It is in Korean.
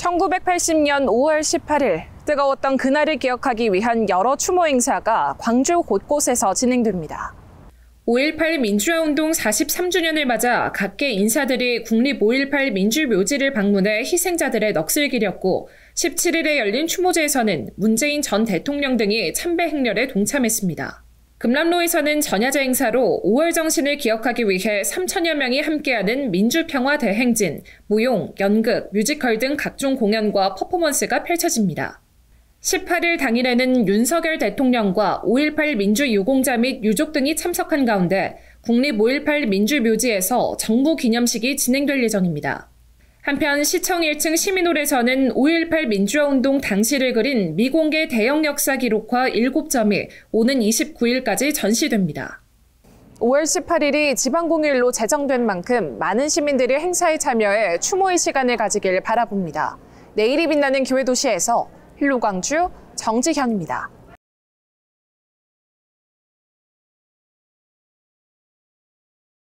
1980년 5월 18일 뜨거웠던 그날을 기억하기 위한 여러 추모 행사가 광주 곳곳에서 진행됩니다. 5.18 민주화운동 43주년을 맞아 각계 인사들이 국립 5.18 민주묘지를 방문해 희생자들의 넋을 기렸고 17일에 열린 추모제에서는 문재인 전 대통령 등이 참배 행렬에 동참했습니다. 금남로에서는 전야제 행사로 5월 정신을 기억하기 위해 3천여 명이 함께하는 민주평화 대행진, 무용, 연극, 뮤지컬 등 각종 공연과 퍼포먼스가 펼쳐집니다. 18일 당일에는 윤석열 대통령과 5.18 민주유공자 및 유족 등이 참석한 가운데 국립 5.18 민주묘지에서 정부 기념식이 진행될 예정입니다. 한편 시청 1층 시민홀에서는 5.18 민주화운동 당시를 그린 미공개 대형 역사 기록화 7점이 오는 29일까지 전시됩니다. 5월 18일이 지방공휴일로 제정된 만큼 많은 시민들이 행사에 참여해 추모의 시간을 가지길 바라봅니다. 내일이 빛나는 교회 도시에서 힐로광주 정지현입니다.